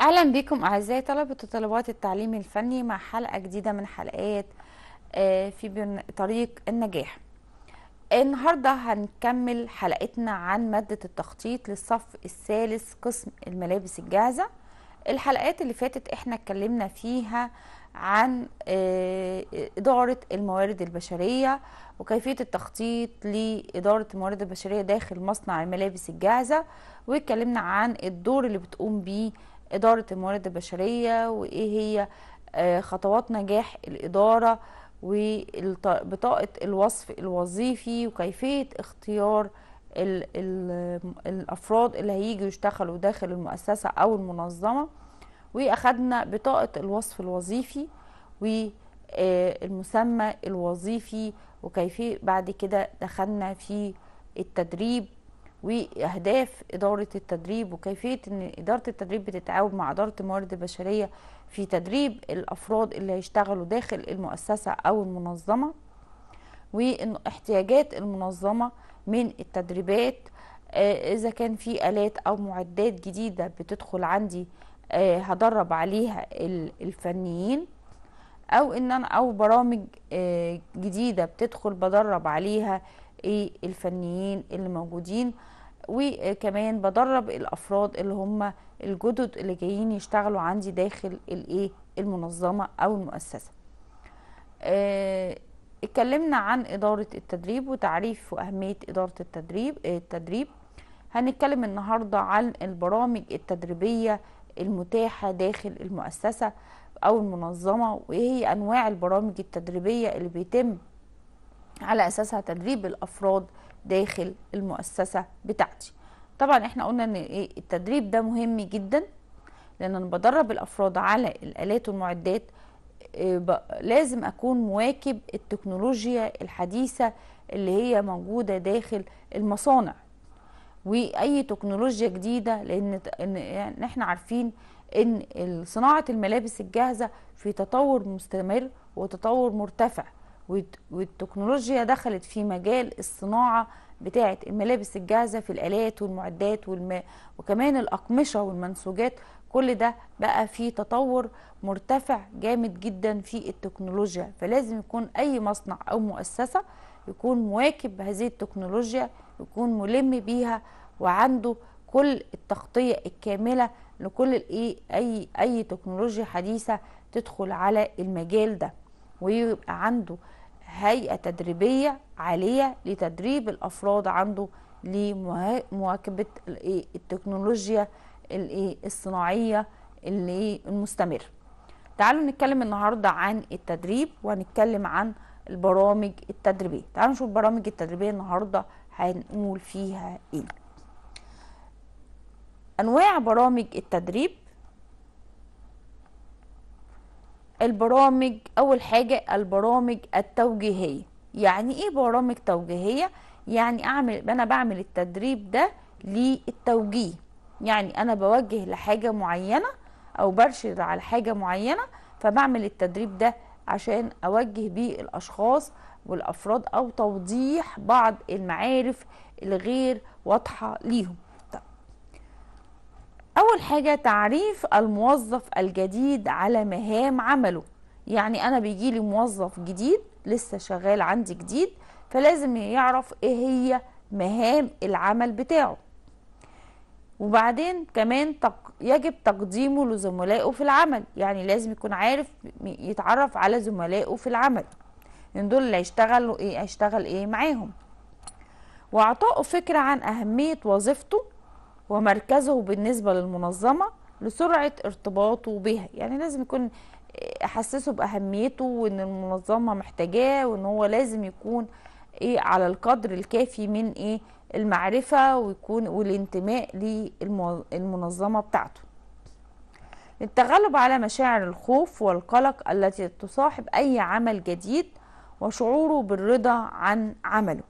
اهلا بكم اعزائي طلبه وطلبات التعليم الفني مع حلقه جديده من حلقات آه، في طريق النجاح النهارده هنكمل حلقتنا عن ماده التخطيط للصف الثالث قسم الملابس الجاهزه الحلقات اللي فاتت احنا اتكلمنا فيها عن آه، اداره الموارد البشريه وكيفيه التخطيط لاداره الموارد البشريه داخل مصنع الملابس الجاهزه واتكلمنا عن الدور اللي بتقوم بيه إدارة الموارد البشرية وإيه هي آه، خطوات نجاح الإدارة وبطاقة الوصف الوظيفي وكيفية اختيار الأفراد اللي هيجوا يشتغلوا داخل المؤسسة أو المنظمة وأخدنا بطاقة الوصف الوظيفي والمسمى آه، الوظيفي وكيفية بعد كده دخلنا في التدريب واهداف اداره التدريب وكيفيه ان اداره التدريب بتتعاون مع اداره الموارد البشريه في تدريب الافراد اللي هيشتغلوا داخل المؤسسه او المنظمه واحتياجات المنظمه من التدريبات آه، اذا كان في الات او معدات جديده بتدخل عندي آه، هدرب عليها الفنيين او ان انا او برامج آه، جديده بتدخل بدرب عليها ايه الفنيين اللي موجودين وكمان بدرب الافراد اللي هم الجدد اللي جايين يشتغلوا عندي داخل الايه المنظمه او المؤسسه آه، اتكلمنا عن اداره التدريب وتعريف واهميه اداره التدريب آه، التدريب هنتكلم النهارده عن البرامج التدريبيه المتاحه داخل المؤسسه او المنظمه وايه هي انواع البرامج التدريبيه اللي بيتم على اساسها تدريب الافراد داخل المؤسسه بتاعتي طبعا احنا قلنا ان إيه، التدريب ده مهم جدا لان انا بدرب الافراد على الالات والمعدات آه، لازم اكون مواكب التكنولوجيا الحديثه اللي هي موجوده داخل المصانع واي تكنولوجيا جديده لان يعني احنا عارفين ان صناعه الملابس الجاهزه في تطور مستمر وتطور مرتفع والتكنولوجيا دخلت في مجال الصناعه بتاعه الملابس الجاهزه في الالات والمعدات والماء وكمان الاقمشه والمنسوجات كل ده بقى في تطور مرتفع جامد جدا في التكنولوجيا فلازم يكون اي مصنع او مؤسسه يكون مواكب بهذه التكنولوجيا يكون ملم بيها وعنده كل التغطيه الكامله لكل إيه، اي اي تكنولوجيا حديثه تدخل على المجال ده ويبقى عنده هيئة تدريبية عالية لتدريب الأفراد عنده لمواكبة التكنولوجيا الصناعية المستمرة تعالوا نتكلم النهاردة عن التدريب وهنتكلم عن البرامج التدريبية تعالوا نشوف البرامج التدريبية النهاردة هنقول فيها ايه أنواع برامج التدريب البرامج اول حاجه البرامج التوجيهيه يعني ايه برامج توجيهيه يعني اعمل انا بعمل التدريب ده للتوجيه يعني انا بوجه لحاجه معينه او برشد على حاجه معينه فبعمل التدريب ده عشان اوجه بيه الاشخاص والافراد او توضيح بعض المعارف الغير واضحه ليهم أول حاجة تعريف الموظف الجديد على مهام عمله يعني أنا بيجيلي موظف جديد لسه شغال عندي جديد فلازم يعرف إيه هي مهام العمل بتاعه وبعدين كمان تق... يجب تقديمه لزملائه في العمل يعني لازم يكون عارف يتعرف على زملائه في العمل ان دول اللي هيشتغلوا ايه هيشتغل ايه معاهم واعطائه فكره عن اهميه وظيفته ومركزه بالنسبة للمنظمة لسرعة ارتباطه بها يعني لازم يكون احسسه باهميته وان المنظمه محتاجاه وان هو لازم يكون ايه على القدر الكافي من ايه المعرفه ويكون والانتماء للمنظمه بتاعته للتغلب على مشاعر الخوف والقلق التي تصاحب اي عمل جديد وشعوره بالرضا عن عمله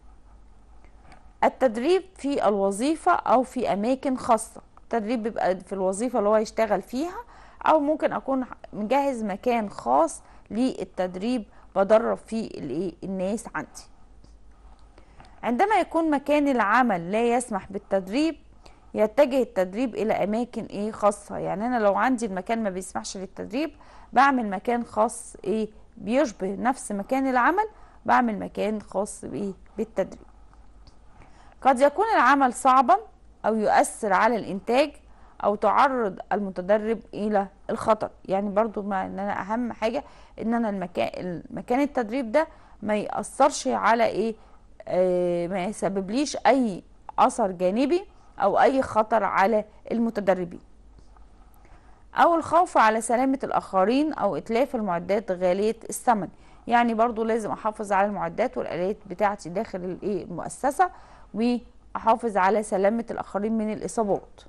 التدريب في الوظيفة أو في أماكن خاصة التدريب بيبقى في الوظيفة اللي هو يشتغل فيها أو ممكن أكون مجهز مكان خاص للتدريب بدرب فيه الناس عندي عندما يكون مكان العمل لا يسمح بالتدريب يتجه التدريب الى اماكن ايه خاصه يعني انا لو عندي المكان ما بيسمحش للتدريب بعمل مكان خاص ايه بيشبه نفس مكان العمل بعمل مكان خاص بايه بالتدريب قد يكون العمل صعبا أو يؤثر على الإنتاج أو تعرض المتدرب إلى الخطر يعني برضو ما إن أنا أهم حاجة إن أنا المكان مكان التدريب ده ما يأثرش على إيه آه ما يسببليش أي أثر جانبي أو أي خطر على المتدربين أو الخوف على سلامة الآخرين أو إتلاف المعدات غالية الثمن يعني برضو لازم أحافظ على المعدات والآلات بتاعتي داخل المؤسسة واحافظ على سلامه الاخرين من الاصابات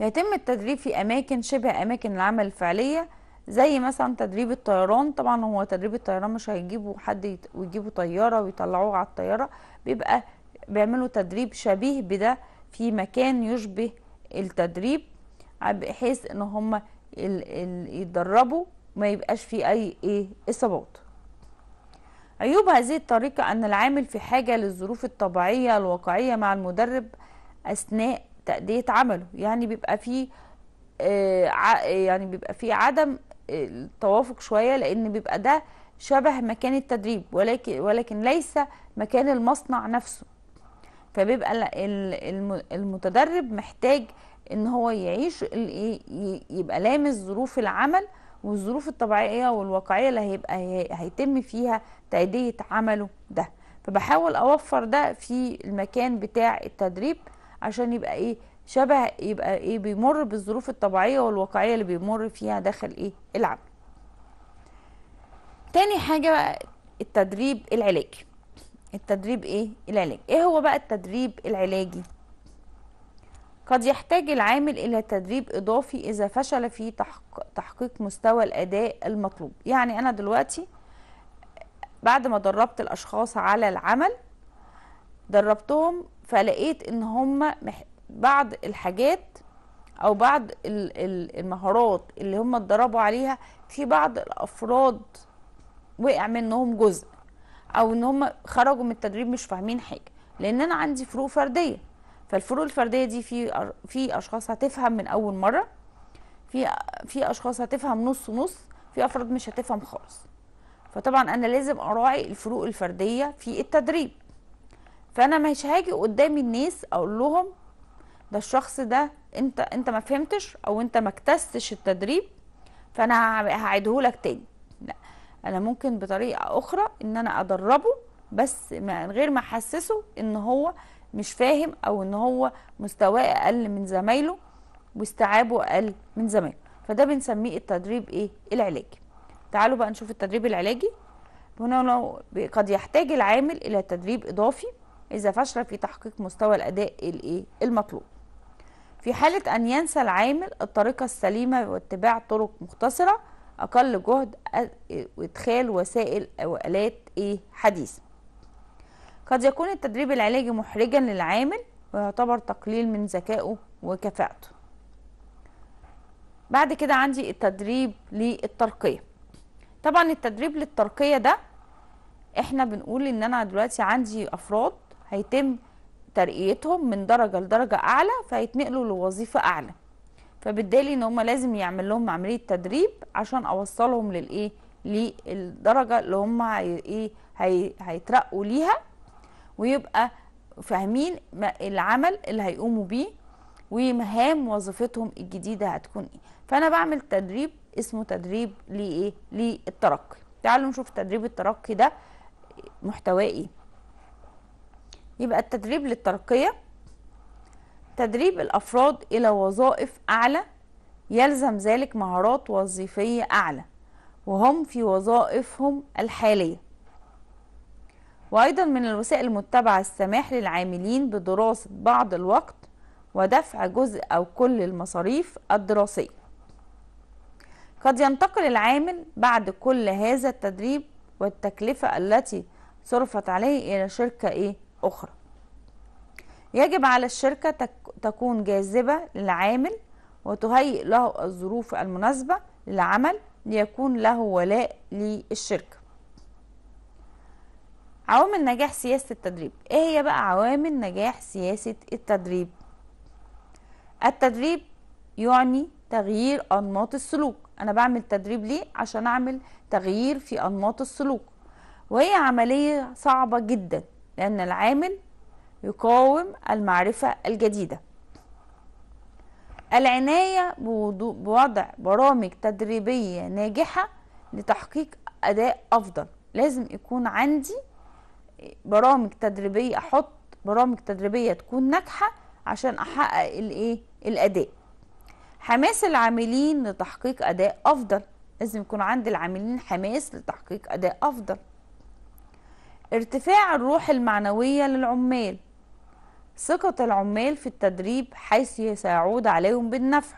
يتم التدريب في اماكن شبه اماكن العمل الفعليه زي مثلا تدريب الطيران طبعا هو تدريب الطيران مش هيجيبوا حد ويجيبوا طياره ويطلعوه على الطياره بيبقى بيعملوا تدريب شبيه بده في مكان يشبه التدريب بحيث ان هم يتدربوا ما يبقاش في اي ايه اصابات عيوب هذه الطريقة أن العامل في حاجة للظروف الطبيعية الواقعية مع المدرب أثناء تأدية عمله يعني بيبقى فيه آه، يعني بيبقى فيه عدم التوافق آه، شوية لأن بيبقى ده شبه مكان التدريب ولكن ولكن ليس مكان المصنع نفسه فبيبقى المتدرب محتاج ان هو يعيش يبقى لامس ظروف العمل والظروف الطبيعيه والواقعيه اللي هيبقى هيتم فيها تأدية عمله ده فبحاول اوفر ده في المكان بتاع التدريب عشان يبقى ايه شبه يبقى ايه بيمر بالظروف الطبيعيه والواقعيه اللي بيمر فيها داخل ايه العمل تاني حاجه بقى التدريب العلاجي التدريب ايه العلاجي ايه هو بقى التدريب العلاجي قد يحتاج العامل إلى تدريب إضافي إذا فشل في تحقيق مستوى الأداء المطلوب يعني أنا دلوقتي بعد ما دربت الأشخاص على العمل دربتهم فلقيت إن هم بعض الحاجات أو بعض المهارات اللي هم اتدربوا عليها في بعض الأفراد وقع منهم جزء أو إن هم خرجوا من التدريب مش فاهمين حاجة لأن أنا عندي فروق فردية فالفروق الفرديه دي في في اشخاص هتفهم من اول مره في في اشخاص هتفهم نص نص في افراد مش هتفهم خالص فطبعا انا لازم اراعي الفروق الفرديه في التدريب فانا مش هاجي قدام الناس اقول لهم ده الشخص ده انت انت ما فهمتش او انت ما اكتستش التدريب فانا هعيده لك تاني لا انا ممكن بطريقه اخرى ان انا ادربه بس من غير ما احسسه ان هو مش فاهم او ان هو مستواه اقل من زمايله واستيعابه اقل من زمايله فده بنسميه التدريب ايه العلاجي تعالوا بقى نشوف التدريب العلاجي هنا قد يحتاج العامل الى تدريب اضافي اذا فشل في تحقيق مستوى الاداء الايه المطلوب في حالة أن ينسى العامل الطريقة السليمة واتباع طرق مختصرة أقل جهد وإدخال وسائل أو آلات إيه حديثة قد يكون التدريب العلاجي محرجا للعامل ويعتبر تقليل من ذكائه وكفاءته بعد كده عندي التدريب للترقية طبعا التدريب للترقية ده احنا بنقول ان انا دلوقتي عندي افراد هيتم ترقيتهم من درجة لدرجة اعلى فهيتنقلوا لوظيفة اعلى فبالتالي ان هم لازم يعمل لهم عملية تدريب عشان اوصلهم للايه للدرجة اللي هم ايه هيترقوا ليها ويبقى فاهمين العمل اللي هيقوموا بيه ومهام وظيفتهم الجديده هتكون ايه فانا بعمل تدريب اسمه تدريب لايه للترقي تعالوا نشوف تدريب الترقي ده محتواه ايه يبقى التدريب للترقيه تدريب الافراد الى وظائف اعلى يلزم ذلك مهارات وظيفيه اعلى وهم في وظائفهم الحاليه وأيضا من الوسائل المتبعة السماح للعاملين بدراسة بعض الوقت ودفع جزء أو كل المصاريف الدراسية قد ينتقل العامل بعد كل هذا التدريب والتكلفة التي صرفت عليه إلى شركة إيه أخرى يجب على الشركة تكون جاذبة للعامل وتهيئ له الظروف المناسبة للعمل ليكون له ولاء للشركة عوامل نجاح سياسة التدريب ايه هي بقى عوامل نجاح سياسة التدريب التدريب يعني تغيير أنماط السلوك أنا بعمل تدريب ليه عشان أعمل تغيير في أنماط السلوك وهي عملية صعبة جدا لأن العامل يقاوم المعرفة الجديدة العناية بوضع برامج تدريبية ناجحة لتحقيق أداء أفضل لازم يكون عندي برامج تدريبيه احط برامج تدريبيه تكون ناجحه عشان احقق الايه الاداء حماس العاملين لتحقيق اداء افضل لازم يكون عند العاملين حماس لتحقيق اداء افضل ارتفاع الروح المعنويه للعمال ثقه العمال في التدريب حيث سيعود عليهم بالنفع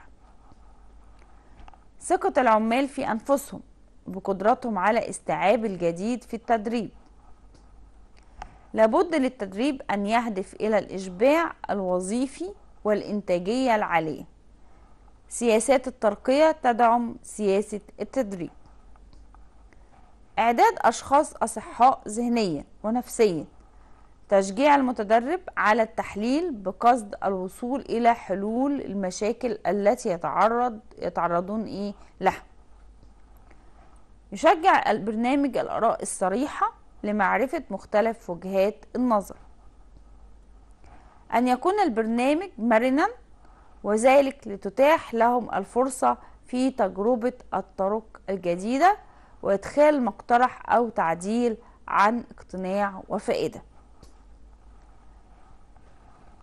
ثقه العمال في انفسهم بقدرتهم على استيعاب الجديد في التدريب لابد للتدريب أن يهدف إلى الإشباع الوظيفي والإنتاجية العالية سياسات الترقية تدعم سياسة التدريب إعداد أشخاص أصحاء ذهنيا ونفسيا تشجيع المتدرب على التحليل بقصد الوصول إلى حلول المشاكل التي يتعرض يتعرضون إيه لها يشجع البرنامج الآراء الصريحة لمعرفة مختلف وجهات النظر أن يكون البرنامج مرنا وذلك لتتاح لهم الفرصة في تجربة الطرق الجديدة وإدخال مقترح أو تعديل عن اقتناع وفائدة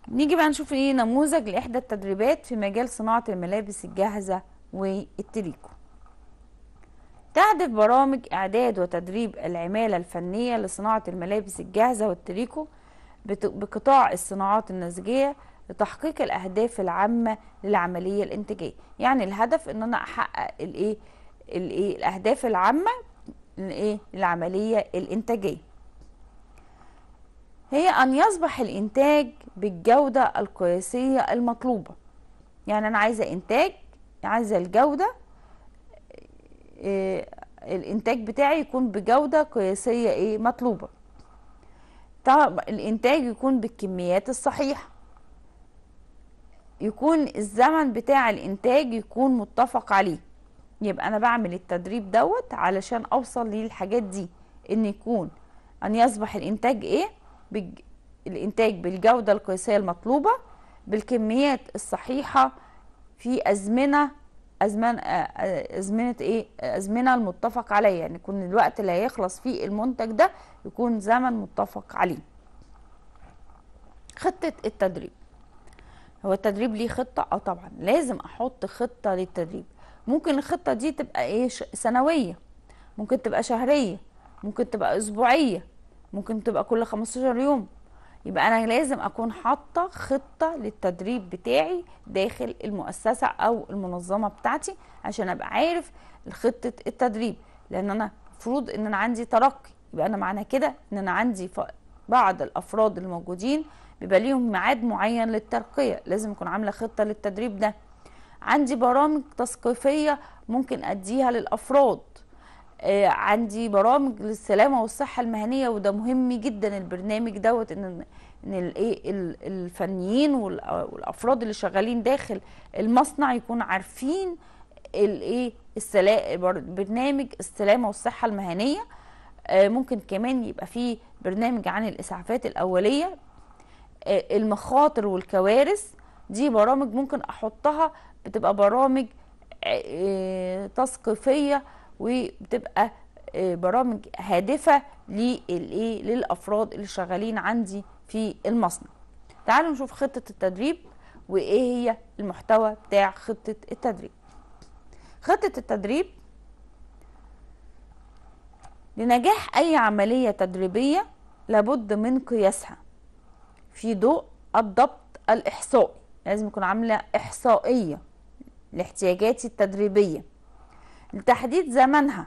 نيجي بقى نشوف ايه نموذج لإحدى التدريبات في مجال صناعة الملابس الجاهزة والتريكو تهدف برامج إعداد وتدريب العمالة الفنية لصناعة الملابس الجاهزة والتريكو بقطاع الصناعات النسجية لتحقيق الأهداف العامة للعملية الإنتاجية يعني الهدف إن أنا أحقق الإيه الإيه الأهداف العامة الإيه العملية الإنتاجية هي أن يصبح الإنتاج بالجودة القياسية المطلوبة يعني أنا عايزة إنتاج عايزة الجودة آه، الانتاج بتاعي يكون بجوده قياسيه ايه مطلوبه طب الانتاج يكون بالكميات الصحيحه يكون الزمن بتاع الانتاج يكون متفق عليه يبقى انا بعمل التدريب دوت علشان اوصل للحاجات دي ان يكون ان يصبح الانتاج ايه بج... الانتاج بالجوده القياسيه المطلوبه بالكميات الصحيحه في ازمنه أزمان آه، آه، أزمنة إيه أزمنة المتفق عليها يعني يكون الوقت اللي هيخلص فيه المنتج ده يكون زمن متفق عليه خطة التدريب هو التدريب ليه خطة؟ اه طبعا لازم أحط خطة للتدريب ممكن الخطة دي تبقى إيه سنوية ممكن تبقى شهرية ممكن تبقى أسبوعية ممكن تبقى كل 15 يوم يبقى انا لازم اكون حاطه خطه للتدريب بتاعي داخل المؤسسه او المنظمه بتاعتي عشان ابقى عارف خطه التدريب لان انا المفروض ان انا عندي ترقي يبقى انا معنى كده ان انا عندي بعض الافراد الموجودين بيبقى ليهم ميعاد معين للترقيه لازم اكون عامله خطه للتدريب ده عندي برامج تثقيفيه ممكن اديها للافراد آه، عندي برامج للسلامه والصحه المهنيه وده مهم جدا البرنامج دوت ان ان الايه الفنيين والافراد اللي شغالين داخل المصنع يكون عارفين الايه برنامج السلامه والصحه المهنيه آه، ممكن كمان يبقى في برنامج عن الاسعافات الاوليه آه، المخاطر والكوارث دي برامج ممكن احطها بتبقى برامج تثقيفيه وبتبقى آه، برامج هادفه للايه للافراد اللي شغالين عندي في المصنع تعالوا نشوف خطه التدريب وايه هي المحتوى بتاع خطه التدريب خطه التدريب لنجاح اي عمليه تدريبيه لابد من قياسها في ضوء الضبط الاحصائي لازم يكون عامله احصائيه لاحتياجاتي التدريبيه لتحديد زمنها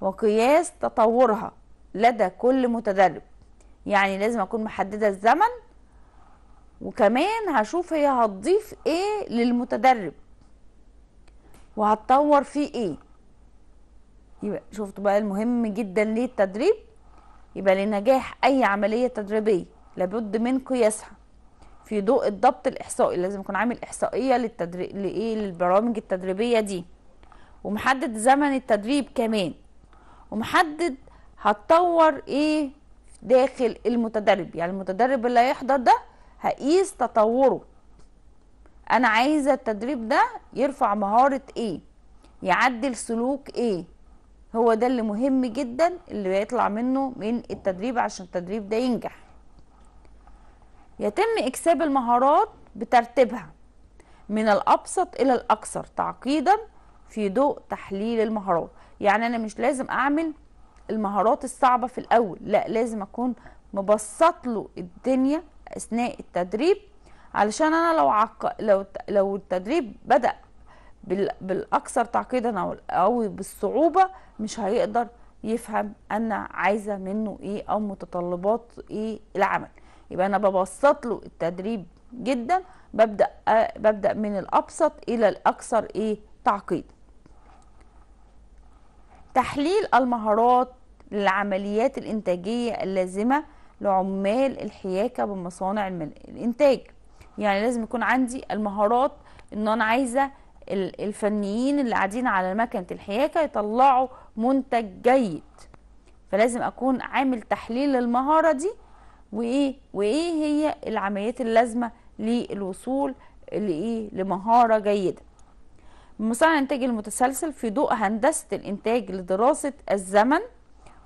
وقياس تطورها لدى كل متدرب يعني لازم اكون محدده الزمن وكمان هشوف هي هتضيف ايه للمتدرب وهتطور فيه ايه يبقى شفتوا بقى المهم جدا للتدريب يبقى لنجاح اي عمليه تدريبيه لابد من قياسها في ضوء الضبط الاحصائي لازم اكون عامل احصائيه للتدريب لايه للبرامج التدريبيه دي ومحدد زمن التدريب كمان ومحدد هتطور ايه داخل المتدرب يعني المتدرب اللي هيحضر ده هقيس تطوره انا عايزه التدريب ده يرفع مهاره ايه يعدل سلوك ايه هو ده اللي مهم جدا اللي بيطلع منه من التدريب عشان التدريب ده ينجح يتم اكساب المهارات بترتيبها من الابسط الى الاكثر تعقيدا في ضوء تحليل المهارات يعني انا مش لازم اعمل المهارات الصعبه في الاول لا لازم اكون مبسط له الدنيا اثناء التدريب علشان انا لو عق... لو لو التدريب بدا بال... بالاكثر تعقيدا او او بالصعوبه مش هيقدر يفهم انا عايزه منه ايه او متطلبات ايه العمل يبقى انا ببسط له التدريب جدا ببدا أ... ببدا من الابسط الى الاكثر ايه تعقيد تحليل المهارات للعمليات الإنتاجية اللازمة لعمال الحياكة بمصانع الإنتاج يعني لازم يكون عندي المهارات إن أنا عايزة الفنيين اللي قاعدين على مكنة الحياكة يطلعوا منتج جيد فلازم أكون عامل تحليل المهارة دي وإيه وإيه هي العمليات اللازمة للوصول لإيه لمهارة جيدة مصنع الانتاج المتسلسل في ضوء هندسة الانتاج لدراسة الزمن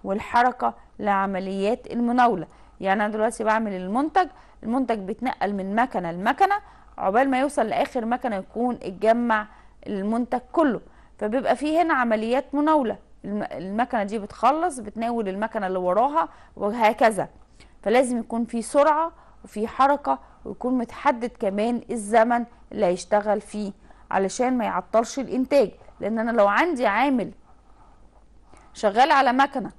والحركة لعمليات المناولة يعني انا دلوقتي بعمل المنتج المنتج بيتنقل من مكنة لمكنة عقبال ما يوصل لاخر مكنة يكون اتجمع المنتج كله فبيبقى فيه هنا عمليات مناولة المكنة دي بتخلص بتناول المكنة اللي وراها وهكذا فلازم يكون في سرعة وفي حركة ويكون متحدد كمان الزمن اللي هيشتغل فيه علشان ما يعطلش الانتاج لان انا لو عندي عامل شغال على مكنه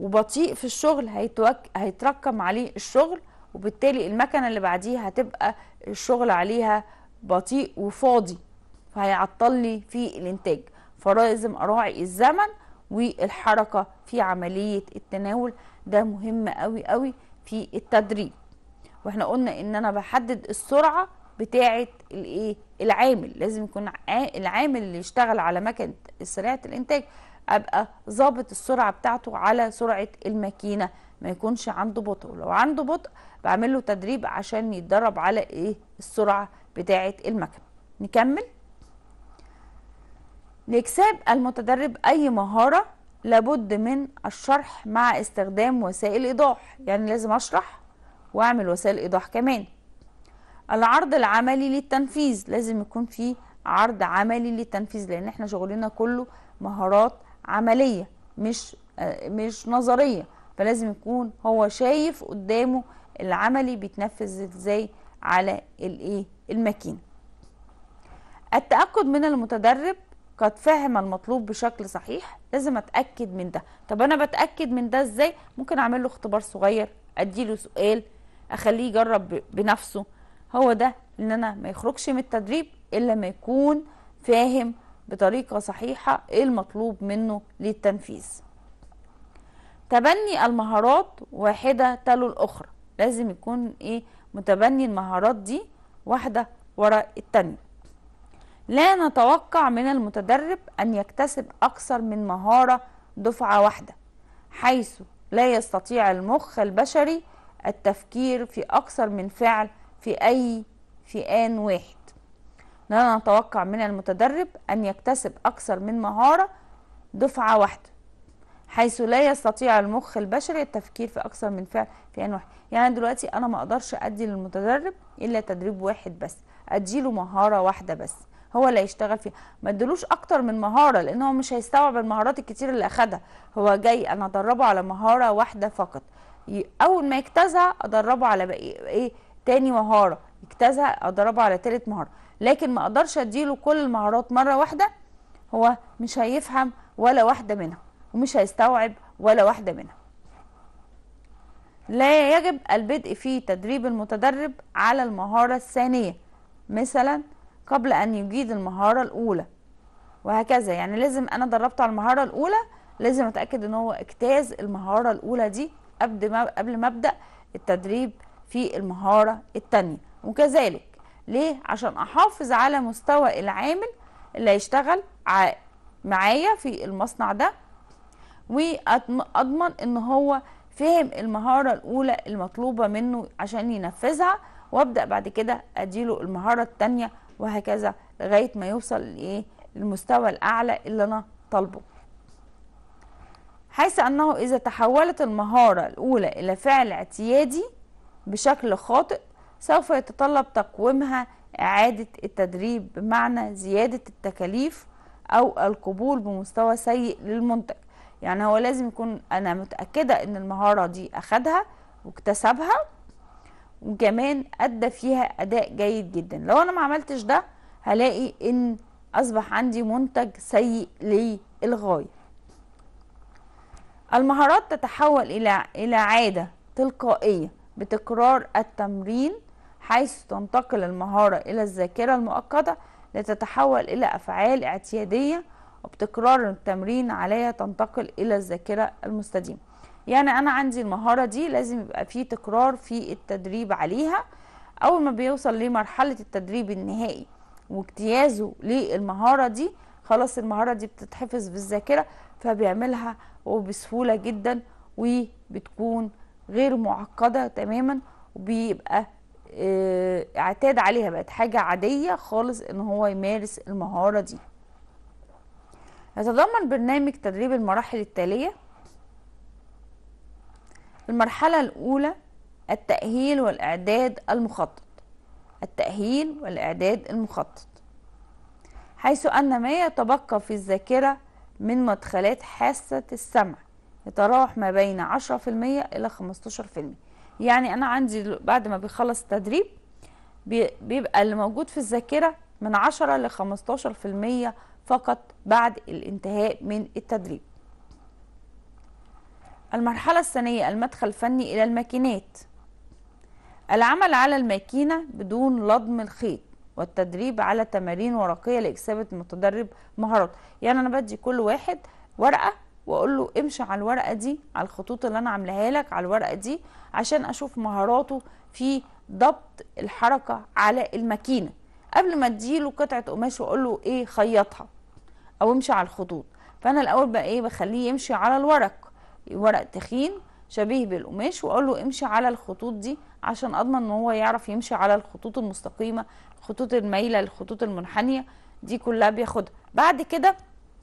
وبطيء في الشغل هيتوك... هيتركم عليه الشغل وبالتالي المكنه اللي بعديها هتبقى الشغل عليها بطيء وفاضي فهيعطل لي في الانتاج فلازم اراعي الزمن والحركه في عمليه التناول ده مهم قوي قوي في التدريب واحنا قلنا ان انا بحدد السرعه بتاعه الايه العامل لازم يكون العامل اللي يشتغل على مكنه سريعه الانتاج ابقى ظابط السرعه بتاعته على سرعه الماكينه ما يكونش عنده بطء ولو عنده بطء بعمل له تدريب عشان يتدرب على ايه السرعه بتاعه المكنه نكمل لاكساب المتدرب اي مهاره لابد من الشرح مع استخدام وسائل ايضاح يعني لازم اشرح واعمل وسائل ايضاح كمان العرض العملي للتنفيذ لازم يكون في عرض عملي للتنفيذ لان احنا شغلنا كله مهارات عمليه مش مش نظريه فلازم يكون هو شايف قدامه العملي بيتنفذ ازاي على الايه الماكينه التاكد من المتدرب قد فهم المطلوب بشكل صحيح لازم اتاكد من ده طب انا بتاكد من ده ازاي ممكن اعمل له اختبار صغير اديله سؤال اخليه يجرب بنفسه هو ده ان انا ما يخرجش من التدريب الا ما يكون فاهم بطريقه صحيحه ايه المطلوب منه للتنفيذ تبني المهارات واحده تلو الاخرى لازم يكون ايه متبني المهارات دي واحده ورا التانيه لا نتوقع من المتدرب ان يكتسب اكثر من مهاره دفعه واحده حيث لا يستطيع المخ البشري التفكير في اكثر من فعل في أي في آن واحد لا نتوقع من المتدرب أن يكتسب أكثر من مهارة دفعة واحدة حيث لا يستطيع المخ البشري التفكير في أكثر من فعل في آن واحد يعني دلوقتي أنا ما أقدرش أدي للمتدرب إلا تدريب واحد بس أديله مهارة واحدة بس هو اللي هيشتغل فيها ما ادلوش اكتر من مهاره لان هو مش هيستوعب المهارات الكتير اللي اخدها هو جاي انا ادربه على مهاره واحده فقط اول ما يجتازها ادربه على بقيه ايه تاني مهاره يجتازها اضربه على تالت مهاره لكن ما اقدرش اديله كل المهارات مره واحده هو مش هيفهم ولا واحده منها ومش هيستوعب ولا واحده منها لا يجب البدء في تدريب المتدرب على المهاره الثانيه مثلا قبل ان يجيد المهاره الاولى وهكذا يعني لازم انا دربته على المهاره الاولى لازم اتاكد ان هو اجتاز المهاره الاولى دي قبل ما قبل ما ابدا التدريب في المهارة التانية وكذلك ليه؟ عشان أحافظ على مستوى العامل اللي هيشتغل معايا في المصنع ده وأضمن إن هو فهم المهارة الأولى المطلوبة منه عشان ينفذها وأبدأ بعد كده أديله المهارة التانية وهكذا لغاية ما يوصل لإيه؟ المستوى الأعلى اللي أنا طالبه حيث أنه إذا تحولت المهارة الأولى إلى فعل اعتيادي بشكل خاطئ سوف يتطلب تقويمها إعادة التدريب بمعنى زيادة التكاليف أو القبول بمستوى سيء للمنتج يعني هو لازم يكون أنا متأكدة إن المهارة دي أخدها واكتسبها وكمان أدى فيها أداء جيد جدا لو أنا ما عملتش ده هلاقي إن أصبح عندي منتج سيء للغاية المهارات تتحول إلى إلى عادة تلقائية بتكرار التمرين حيث تنتقل المهارة إلى الذاكرة المؤقتة لتتحول إلى أفعال اعتيادية وبتكرار التمرين عليها تنتقل إلى الذاكرة المستديمة يعني أنا عندي المهارة دي لازم يبقى في تكرار في التدريب عليها أول ما بيوصل لمرحلة التدريب النهائي واجتيازه للمهارة دي خلاص المهارة دي بتتحفظ بالذاكرة فبيعملها وبسهولة جدا وبتكون غير معقده تماما وبيبقى آه، اعتاد عليها بقت حاجه عاديه خالص ان هو يمارس المهاره دي يتضمن برنامج تدريب المراحل التاليه المرحله الاولى التاهيل والاعداد المخطط التاهيل والاعداد المخطط حيث ان ما يتبقى في الذاكره من مدخلات حاسه السمع يتراوح ما بين 10% إلى 15% يعني أنا عندي بعد ما بيخلص التدريب بيبقى اللي موجود في الذاكرة من 10 ل 15% فقط بعد الانتهاء من التدريب المرحلة الثانية المدخل الفني إلى الماكينات العمل على الماكينة بدون لضم الخيط والتدريب على تمارين ورقية لإكسابة المتدرب مهارات يعني أنا بدي كل واحد ورقة واقول له امشي على الورقه دي على الخطوط اللي انا عاملاها لك على الورقه دي عشان اشوف مهاراته في ضبط الحركه على الماكينه قبل ما اديله قطعه قماش واقول له ايه خيطها او امشي على الخطوط فانا الاول بقى ايه بخليه يمشي على الورق ورق تخين شبيه بالقماش واقول له امشي على الخطوط دي عشان اضمن ان هو يعرف يمشي على الخطوط المستقيمه الخطوط المايله الخطوط المنحنيه دي كلها بياخدها بعد كده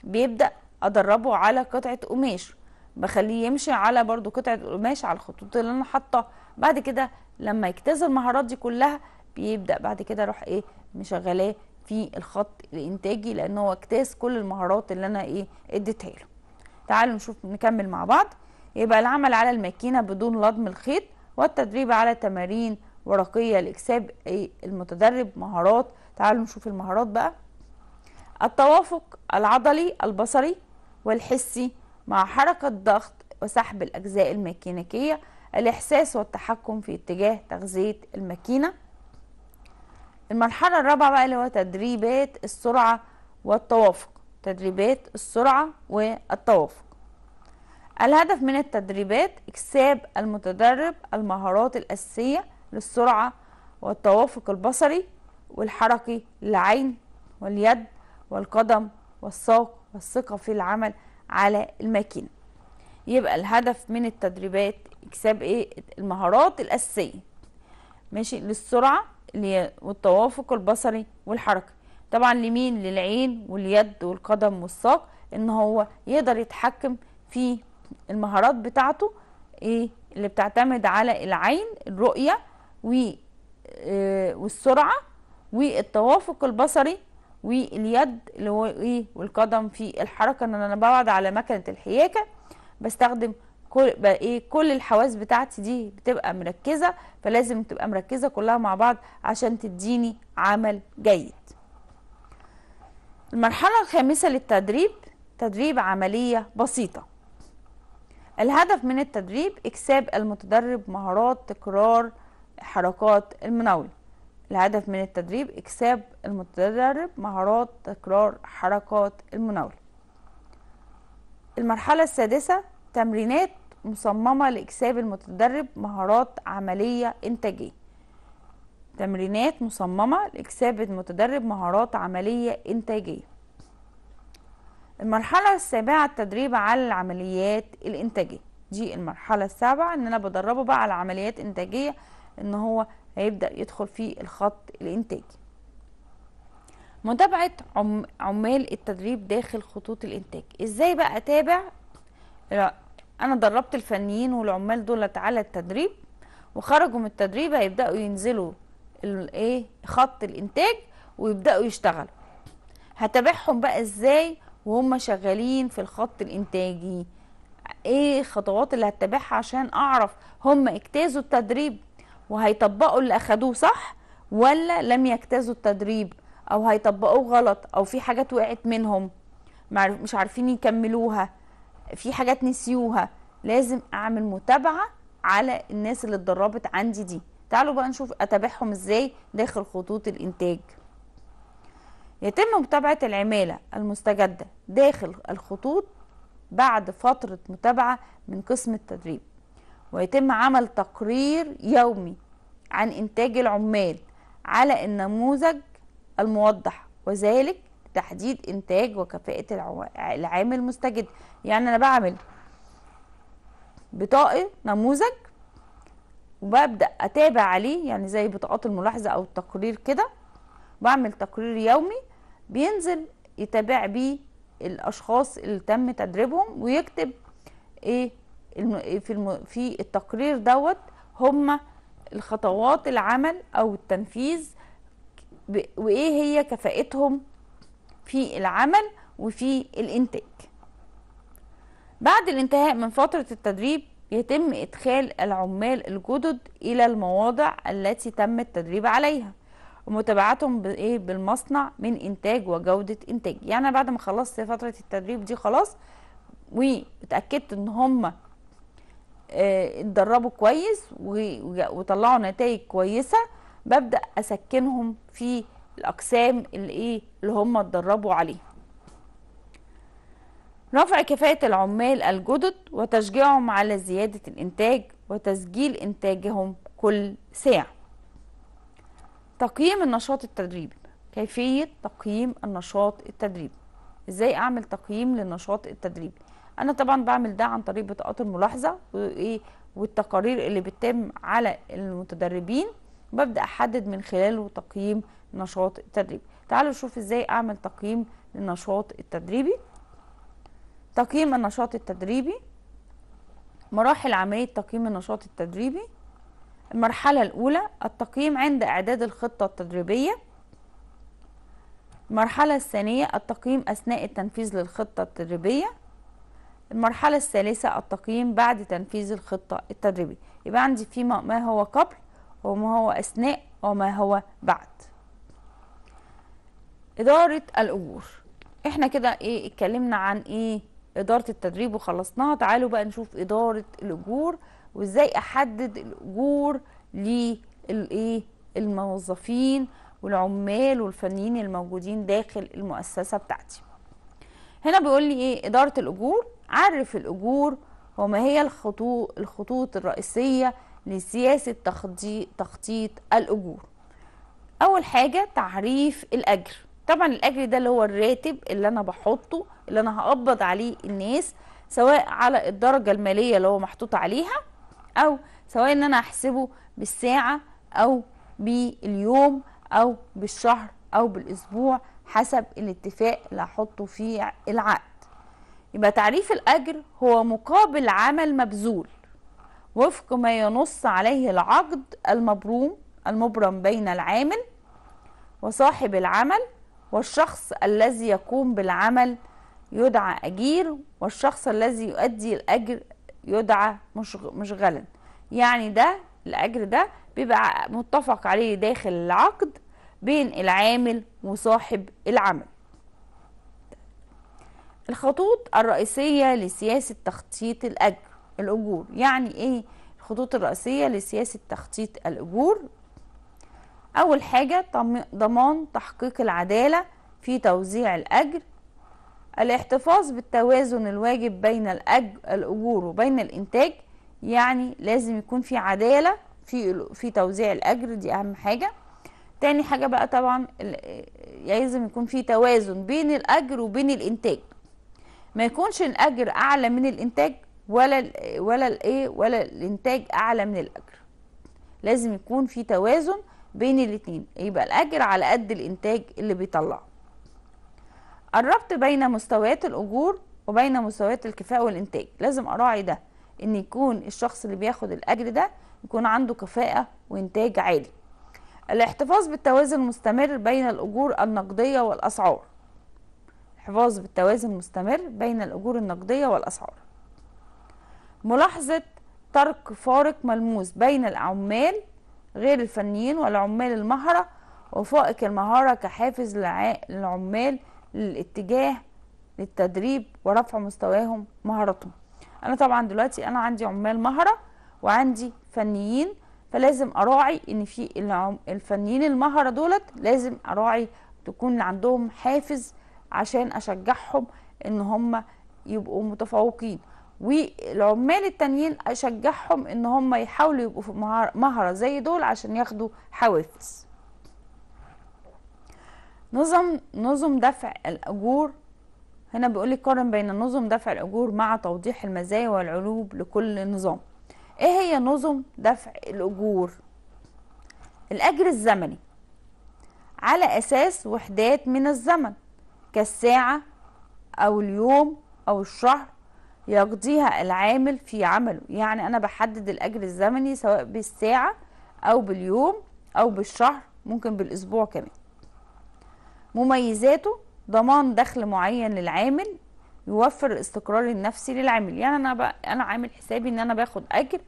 بيبدا ادربه على قطعه قماش بخليه يمشي على برضو قطعه قماش على الخطوط اللي انا حاطاها بعد كده لما يكتسب المهارات دي كلها بيبدا بعد كده اروح ايه مشغلاه في الخط الانتاجي لان هو اكتاس كل المهارات اللي انا ايه اديتها له تعالوا نشوف نكمل مع بعض يبقى العمل على الماكينه بدون لضم الخيط والتدريب على تمارين ورقيه لاكساب ايه المتدرب مهارات تعالوا نشوف المهارات بقى التوافق العضلي البصري والحسي مع حركة ضغط وسحب الأجزاء الميكانيكية الإحساس والتحكم في اتجاه تغذية الماكينة المرحلة الرابعة بقى اللي هو تدريبات السرعة والتوافق تدريبات السرعة والتوافق الهدف من التدريبات اكساب المتدرب المهارات الأساسية للسرعة والتوافق البصري والحركي للعين واليد والقدم والسوق والثقة في العمل على الماكينة يبقى الهدف من التدريبات اكساب ايه المهارات الاساسية ماشي للسرعة والتوافق البصري والحركة طبعا لمين للعين واليد والقدم والساق ان هو يقدر يتحكم في المهارات بتاعته ايه اللي بتعتمد على العين الرؤية آه، والسرعة والتوافق البصري واليد اللي هو ايه والقدم في الحركه ان انا بقعد على مكنه الحياكه بستخدم كل بقى ايه كل الحواس بتاعتي دي بتبقى مركزه فلازم تبقى مركزه كلها مع بعض عشان تديني عمل جيد المرحله الخامسه للتدريب تدريب عمليه بسيطه الهدف من التدريب اكساب المتدرب مهارات تكرار حركات المناوله الهدف من التدريب إكساب المتدرب مهارات تكرار حركات المناولة المرحلة السادسة تمرينات مصممة لإكساب المتدرب مهارات عملية إنتاجية تمرينات مصممة لإكساب المتدرب مهارات عملية إنتاجية المرحلة السابعة التدريب على العمليات الإنتاجية دي المرحلة السابعة إن أنا بدربه بقى على عمليات إنتاجية إن هو هيبدأ يدخل في الخط الإنتاجي متابعة عم عمال التدريب داخل خطوط الإنتاج إزاي بقى أتابع أنا دربت الفنيين والعمال دولت على التدريب وخرجوا من التدريب هيبدأوا ينزلوا الايه خط الإنتاج ويبدأوا يشتغلوا هتابعهم بقى إزاي وهم شغالين في الخط الإنتاجي ايه الخطوات اللي هتتابعها عشان اعرف هم اجتازوا التدريب وهيطبقوا اللي اخدوه صح ولا لم يجتازوا التدريب او هيطبقوه غلط او في حاجات وقعت منهم مش عارفين يكملوها في حاجات نسيوها لازم اعمل متابعه على الناس اللي اتدربت عندي دي تعالوا بقى نشوف اتابعهم ازاي داخل خطوط الانتاج يتم متابعه العماله المستجده داخل الخطوط بعد فتره متابعه من قسم التدريب ويتم عمل تقرير يومي عن إنتاج العمال على النموذج الموضح وذلك تحديد إنتاج وكفاءة العامل مستجد يعني أنا بعمل بطاقة نموذج وببدأ أتابع عليه يعني زي بطاقات الملاحظة أو التقرير كده بعمل تقرير يومي بينزل يتابع بيه الأشخاص اللي تم تدريبهم ويكتب إيه في في التقرير دوت هم الخطوات العمل او التنفيذ وايه هي كفاءتهم في العمل وفي الانتاج بعد الانتهاء من فترة التدريب يتم إدخال العمال الجدد إلى المواضع التي تم التدريب عليها ومتابعتهم إيه، بالمصنع من إنتاج وجودة إنتاج يعني بعد ما خلصت فترة التدريب دي خلاص واتأكدت إن هم آه، اتدربوا كويس وطلعوا نتائج كويسه ببدا اسكنهم في الاقسام اللي ايه اللي هم اتدربوا عليها رفع كفاءة العمال الجدد وتشجيعهم على زيادة الإنتاج وتسجيل إنتاجهم كل ساعة تقييم النشاط التدريبي كيفية تقييم النشاط التدريبي إزاي أعمل تقييم للنشاط التدريبي انا طبعا بعمل ده عن طريق بطاقات الملاحظه وايه والتقارير اللي بتتم على المتدربين ببدا احدد من خلاله تقييم نشاط التدريب تعالوا نشوف ازاي اعمل تقييم للنشاط التدريبي تقييم النشاط التدريبي مراحل عمليه تقييم النشاط التدريبي المرحله الاولى التقييم عند اعداد الخطه التدريبيه المرحله الثانيه التقييم اثناء التنفيذ للخطه التدريبيه المرحلة الثالثة التقييم بعد تنفيذ الخطة التدريبية يبقى عندي في ما هو قبل وما هو أثناء وما هو بعد إدارة الأجور احنا كده ايه اتكلمنا عن ايه إدارة التدريب وخلصناها تعالوا بقى نشوف إدارة الأجور وازاي أحدد الأجور للايه الموظفين والعمال والفنيين الموجودين داخل المؤسسة بتاعتي هنا بيقول لي ايه إدارة الأجور عرف الأجور وما هي الخطوط, الرئيسية لسياسة تخطيط, الأجور أول حاجة تعريف الأجر طبعا الأجر ده اللي هو الراتب اللي أنا بحطه اللي أنا هقبض عليه الناس سواء على الدرجة المالية اللي هو محطوط عليها أو سواء إن أنا أحسبه بالساعة أو باليوم أو بالشهر أو بالأسبوع حسب الاتفاق اللي هحطه في العقد يبقى تعريف الأجر هو مقابل عمل مبذول وفق ما ينص عليه العقد المبروم المبرم بين العامل وصاحب العمل والشخص الذي يقوم بالعمل يدعى أجير والشخص الذي يؤدي الأجر يدعى مشغلا يعني ده الأجر ده بيبقى متفق عليه داخل العقد بين العامل وصاحب العمل الخطوط الرئيسية لسياسة تخطيط الأجر الأجور يعني إيه الخطوط الرئيسية لسياسة تخطيط الأجور أول حاجة ضمان تحقيق العدالة في توزيع الأجر الاحتفاظ بالتوازن الواجب بين الأجور وبين الإنتاج يعني لازم يكون في عدالة في في توزيع الأجر دي أهم حاجة تاني حاجة بقى طبعا لازم يكون في توازن بين الأجر وبين الإنتاج ما يكونش الاجر اعلى من الانتاج ولا ولا الايه ولا الانتاج اعلى من الاجر لازم يكون في توازن بين الاتنين يبقى الاجر على قد الانتاج اللي بيطلعه الربط بين مستويات الاجور وبين مستويات الكفاءه والانتاج لازم اراعي ده ان يكون الشخص اللي بياخد الاجر ده يكون عنده كفاءه وانتاج عالي الاحتفاظ بالتوازن المستمر بين الاجور النقديه والاسعار حفاظ بالتوازن مستمر بين الأجور النقدية والأسعار ملاحظة ترك فارق ملموس بين العمال غير الفنيين والعمال المهرة وفائق المهارة كحافز للعمال للاتجاه للتدريب ورفع مستواهم مهارتهم أنا طبعا دلوقتي أنا عندي عمال مهرة وعندي فنيين فلازم أراعي إن في الفنيين المهرة دولت لازم أراعي تكون عندهم حافز عشان اشجعهم ان هم يبقوا متفوقين والعمال التانيين اشجعهم ان هم يحاولوا يبقوا في مهرة زي دول عشان ياخدوا حوافز نظم نظم دفع الاجور هنا بيقول لي قارن بين نظم دفع الاجور مع توضيح المزايا والعلوب لكل نظام ايه هي نظم دفع الاجور الاجر الزمني على اساس وحدات من الزمن كالساعة أو اليوم أو الشهر يقضيها العامل في عمله يعني أنا بحدد الأجر الزمني سواء بالساعة أو باليوم أو بالشهر ممكن بالأسبوع كمان مميزاته ضمان دخل معين للعامل يوفر الاستقرار النفسي للعامل يعني أنا أنا عامل حسابي إن أنا باخد أجر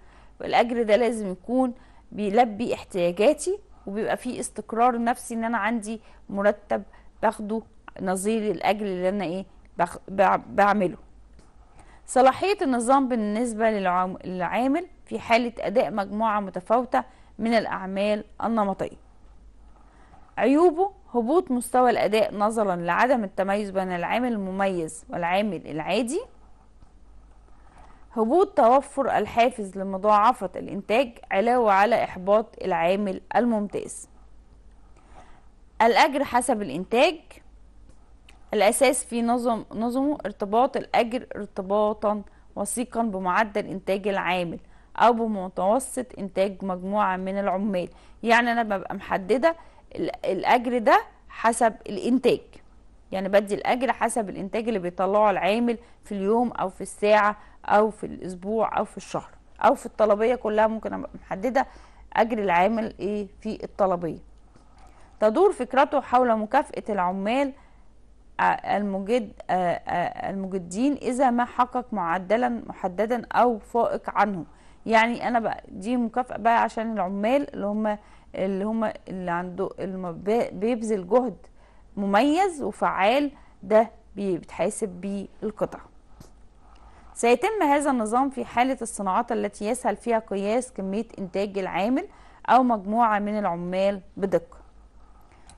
الأجر ده لازم يكون بيلبي احتياجاتي وبيبقى فيه استقرار نفسي إن أنا عندي مرتب باخده نظير الاجر اللي انا ايه بعمله صلاحيه النظام بالنسبه للعامل في حاله اداء مجموعه متفاوته من الاعمال النمطيه عيوبه هبوط مستوى الاداء نظرا لعدم التميز بين العامل المميز والعامل العادي هبوط توفر الحافز لمضاعفة الإنتاج علاوة على إحباط العامل الممتاز الأجر حسب الإنتاج الأساس في نظم نظمه ارتباط الأجر ارتباطا وثيقا بمعدل إنتاج العامل أو بمتوسط إنتاج مجموعة من العمال يعني أنا ببقى محددة الأجر ده حسب الإنتاج يعني بدي الأجر حسب الإنتاج اللي بيطلعه العامل في اليوم أو في الساعة أو في الأسبوع أو في الشهر أو في الطلبية كلها ممكن أبقى محددة أجر العامل إيه في الطلبية تدور فكرته حول مكافأة العمال المجد آه، آه، المجدين إذا ما حقق معدلا محددا أو فائق عنه يعني أنا بقى دي مكافأة بقى عشان العمال اللي هم اللي هم اللي عنده اللي بيبذل جهد مميز وفعال ده بيتحاسب بيه القطع سيتم هذا النظام في حالة الصناعات التي يسهل فيها قياس كمية إنتاج العامل أو مجموعة من العمال بدقة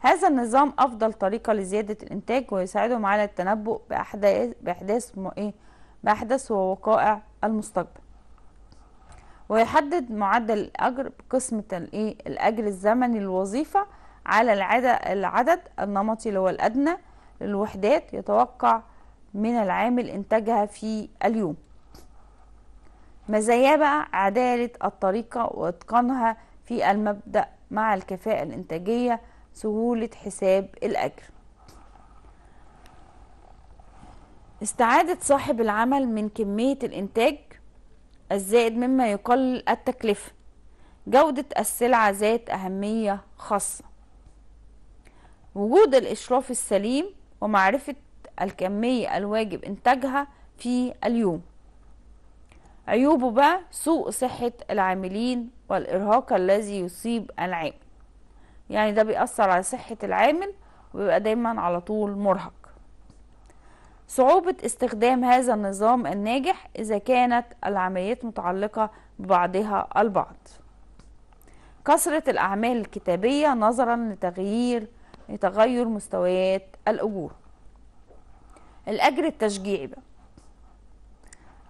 هذا النظام أفضل طريقة لزيادة الإنتاج ويساعدهم على التنبؤ بأحداث بأحداث إيه بأحداث ووقائع المستقبل ويحدد معدل الأجر بقسمة الإيه الأجر الزمني للوظيفة على العدد, العدد النمطي اللي هو الأدنى للوحدات يتوقع من العامل إنتاجها في اليوم مزايا بقى عدالة الطريقة وإتقانها في المبدأ مع الكفاءة الإنتاجية سهولة حساب الأجر استعادة صاحب العمل من كمية الإنتاج الزائد مما يقلل التكلفة جودة السلعة ذات أهمية خاصة وجود الإشراف السليم ومعرفة الكمية الواجب إنتاجها في اليوم عيوبه بقى سوء صحة العاملين والإرهاق الذي يصيب العامل يعني ده بيأثر على صحة العامل وبيبقى دايما على طول مرهق صعوبة استخدام هذا النظام الناجح إذا كانت العمليات متعلقة ببعضها البعض كثرة الأعمال الكتابية نظرا لتغيير لتغير مستويات الأجور الأجر التشجيعي بقى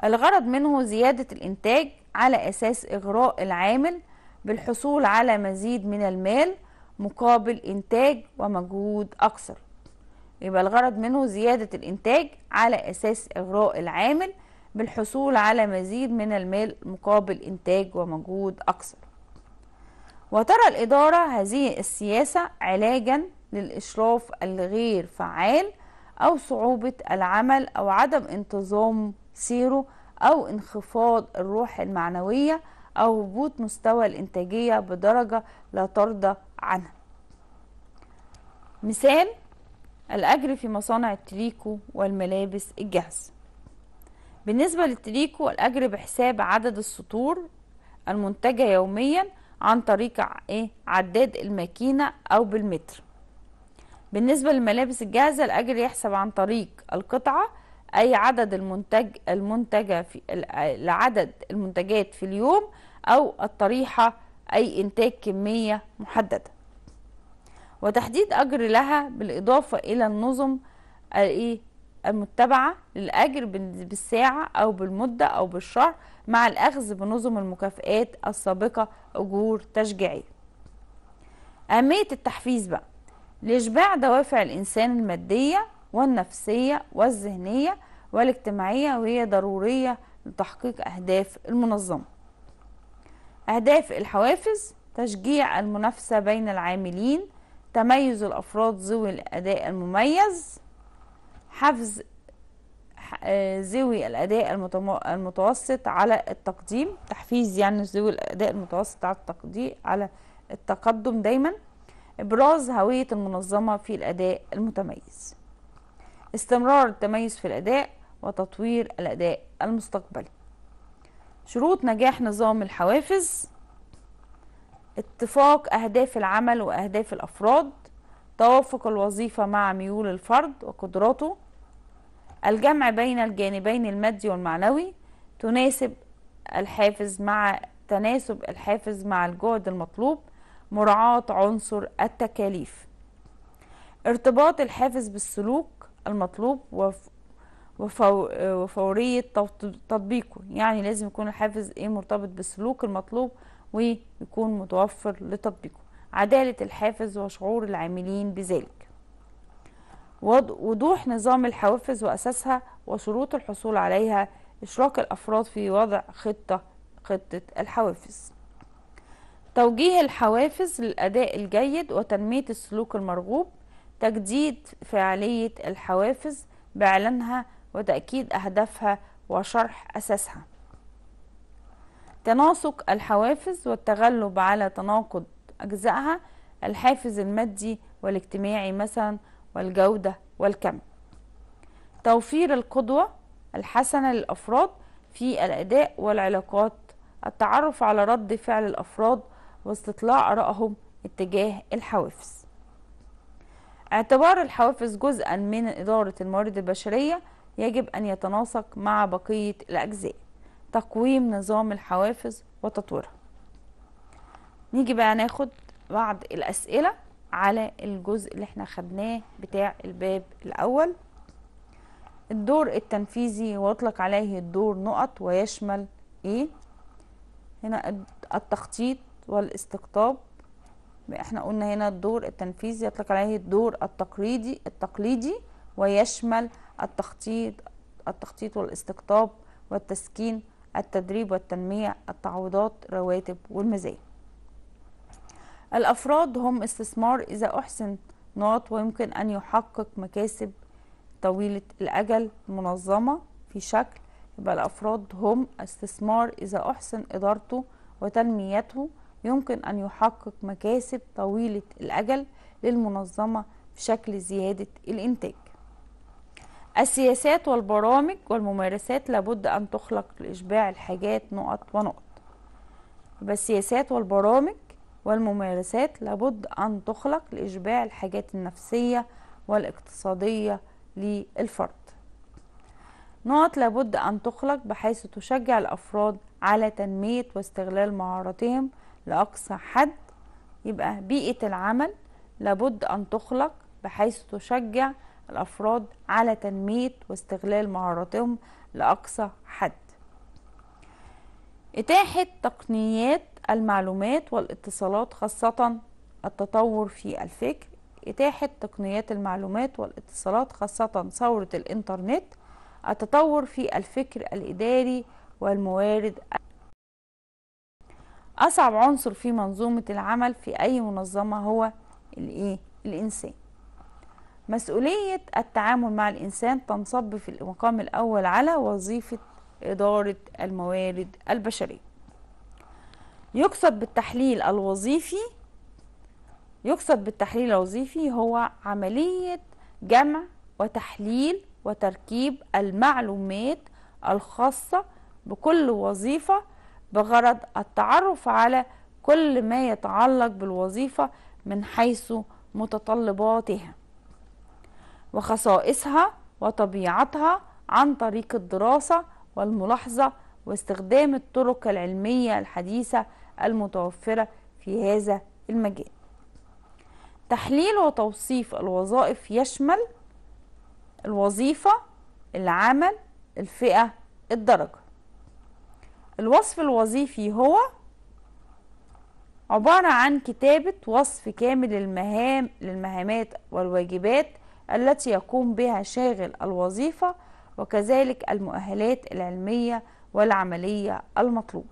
الغرض منه زيادة الإنتاج على أساس إغراء العامل بالحصول على مزيد من المال مقابل إنتاج ومجهود أكثر يبقى الغرض منه زيادة الإنتاج على أساس إغراء العامل بالحصول على مزيد من المال مقابل إنتاج ومجهود أكثر وترى الإدارة هذه السياسة علاجا للإشراف الغير فعال أو صعوبة العمل أو عدم انتظام سيره أو انخفاض الروح المعنوية أو هبوط مستوى الإنتاجية بدرجة لا ترضى عنها مثال الأجر في مصانع التريكو والملابس الجاهزة بالنسبة للتريكو الأجر بحساب عدد السطور المنتجة يوميا عن طريق إيه؟ عداد الماكينة أو بالمتر بالنسبة للملابس الجاهزة الأجر يحسب عن طريق القطعة أي عدد المنتج المنتجة في العدد المنتجات في اليوم أو الطريحة أي إنتاج كمية محددة وتحديد أجر لها بالإضافة إلى النظم المتبعة للأجر بالساعة أو بالمدة أو بالشهر مع الأخذ بنظم المكافآت السابقة أجور تشجيعية أهمية التحفيز بقى لإشباع دوافع الإنسان المادية والنفسية والذهنية والاجتماعية وهي ضرورية لتحقيق أهداف المنظمة أهداف الحوافز تشجيع المنافسة بين العاملين تميز الأفراد ذوي الأداء المميز حفز آه، ذوي الأداء المتوسط على التقديم تحفيز يعني ذوي الأداء المتوسط على التقديم على التقدم دايما إبراز هوية المنظمة في الأداء المتميز استمرار التميز في الأداء وتطوير الأداء المستقبلي شروط نجاح نظام الحوافز اتفاق أهداف العمل وأهداف الأفراد توافق الوظيفة مع ميول الفرد وقدراته الجمع بين الجانبين المادي والمعنوي تناسب الحافز مع تناسب الحافز مع الجهد المطلوب مراعاة عنصر التكاليف ارتباط الحافز بالسلوك المطلوب وفورية تطبيقه يعني لازم يكون الحافز ايه مرتبط بالسلوك المطلوب ويكون متوفر لتطبيقه عدالة الحافز وشعور العاملين بذلك وضوح نظام الحوافز وأساسها وشروط الحصول عليها إشراك الأفراد في وضع خطة خطة الحوافز توجيه الحوافز للأداء الجيد وتنمية السلوك المرغوب تجديد فعالية الحوافز بإعلانها وتأكيد أهدافها وشرح أساسها تناسق الحوافز والتغلب على تناقض أجزائها الحافز المادي والاجتماعي مثلا والجودة والكم توفير القدوة الحسنة للأفراد في الأداء والعلاقات التعرف على رد فعل الأفراد واستطلاع آرائهم اتجاه الحوافز اعتبار الحوافز جزءا من إدارة الموارد البشرية يجب أن يتناسق مع بقية الأجزاء تقويم نظام الحوافز وتطويرها نيجي بقى ناخد بعض الأسئلة على الجزء اللي احنا خدناه بتاع الباب الأول الدور التنفيذي واطلق عليه الدور نقط ويشمل ايه هنا التخطيط والاستقطاب احنا قلنا هنا الدور التنفيذي يطلق عليه الدور التقليدي التقليدي ويشمل التخطيط التخطيط والاستقطاب والتسكين التدريب والتنمية التعويضات رواتب والمزايا الأفراد هم استثمار إذا أحسن ناط ويمكن أن يحقق مكاسب طويلة الأجل منظمة في شكل يبقى الأفراد هم استثمار إذا أحسن إدارته وتنميته يمكن أن يحقق مكاسب طويلة الأجل للمنظمة في شكل زيادة الإنتاج السياسات والبرامج والممارسات لابد أن تخلق لإشباع الحاجات نقط ونقط السياسات والبرامج والممارسات لابد أن تخلق لإشباع الحاجات النفسية والاقتصادية للفرد نقط لابد أن تخلق بحيث تشجع الأفراد على تنمية واستغلال مهاراتهم لأقصى حد يبقى بيئة العمل لابد أن تخلق بحيث تشجع الأفراد على تنمية واستغلال مهاراتهم لأقصى حد إتاحة تقنيات المعلومات والاتصالات خاصة التطور في الفكر إتاحة تقنيات المعلومات والاتصالات خاصة ثورة الإنترنت التطور في الفكر الإداري والموارد أصعب عنصر في منظومة العمل في أي منظمة هو الإيه؟ الإنسان مسؤولية التعامل مع الإنسان تنصب في المقام الأول على وظيفة إدارة الموارد البشرية يقصد بالتحليل الوظيفي يقصد بالتحليل الوظيفي هو عملية جمع وتحليل وتركيب المعلومات الخاصة بكل وظيفة بغرض التعرف على كل ما يتعلق بالوظيفة من حيث متطلباتها وخصائصها وطبيعتها عن طريق الدراسة والملاحظة واستخدام الطرق العلمية الحديثة المتوفرة في هذا المجال تحليل وتوصيف الوظائف يشمل الوظيفة العمل الفئة الدرجة الوصف الوظيفي هو عبارة عن كتابة وصف كامل المهام للمهامات والواجبات التي يقوم بها شاغل الوظيفة وكذلك المؤهلات العلمية والعملية المطلوبة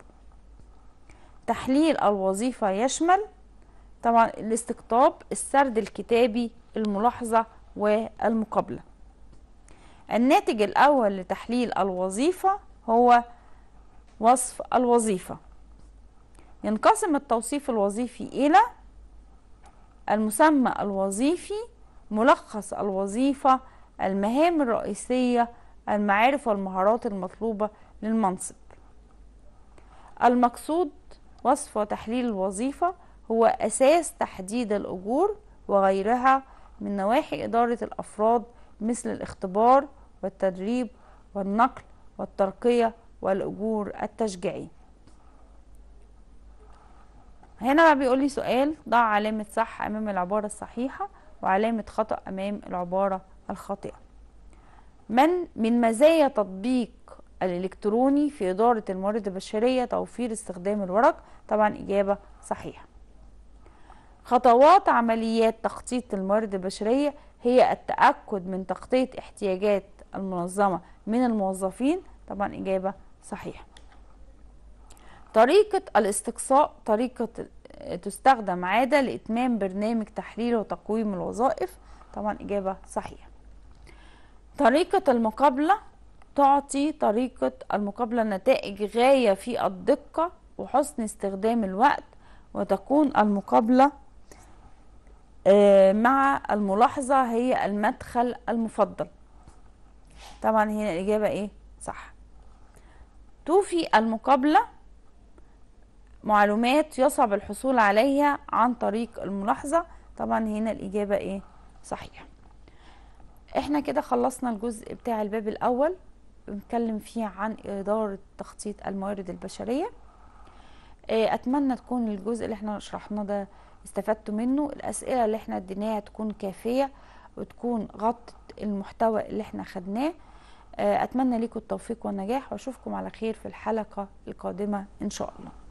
تحليل الوظيفة يشمل طبعا الاستقطاب السرد الكتابي الملاحظة والمقابلة الناتج الأول لتحليل الوظيفة هو وصف الوظيفة ينقسم التوصيف الوظيفي إلى المسمى الوظيفي ملخص الوظيفة المهام الرئيسية المعارف والمهارات المطلوبة للمنصب المقصود وصف وتحليل الوظيفة هو أساس تحديد الأجور وغيرها من نواحي إدارة الأفراد مثل الاختبار والتدريب والنقل والترقية والأجور التشجيعي هنا بقى بيقول لي سؤال ضع علامة صح أمام العبارة الصحيحة وعلامة خطأ أمام العبارة الخاطئة من من مزايا تطبيق الإلكتروني في إدارة الموارد البشرية توفير استخدام الورق طبعا إجابة صحيحة خطوات عمليات تخطيط الموارد البشرية هي التأكد من تغطية احتياجات المنظمة من الموظفين طبعا إجابة صحيح طريقة الاستقصاء طريقة تستخدم عادة لإتمام برنامج تحرير وتقويم الوظائف طبعا إجابة صحيحة طريقة المقابلة تعطي طريقة المقابلة نتائج غاية في الدقة وحسن استخدام الوقت وتكون المقابلة آه، مع الملاحظة هي المدخل المفضل طبعا هنا الإجابة إيه صح توفي المقابلة معلومات يصعب الحصول عليها عن طريق الملاحظة طبعا هنا الإجابة إيه صحيحة احنا كده خلصنا الجزء بتاع الباب الأول بنتكلم فيه عن إدارة تخطيط الموارد البشرية آه، أتمنى تكون الجزء اللي احنا شرحناه ده استفدتوا منه الأسئلة اللي احنا اديناها تكون كافية وتكون غطت المحتوى اللي احنا خدناه آه، اتمنى لكم التوفيق والنجاح واشوفكم على خير في الحلقه القادمه ان شاء الله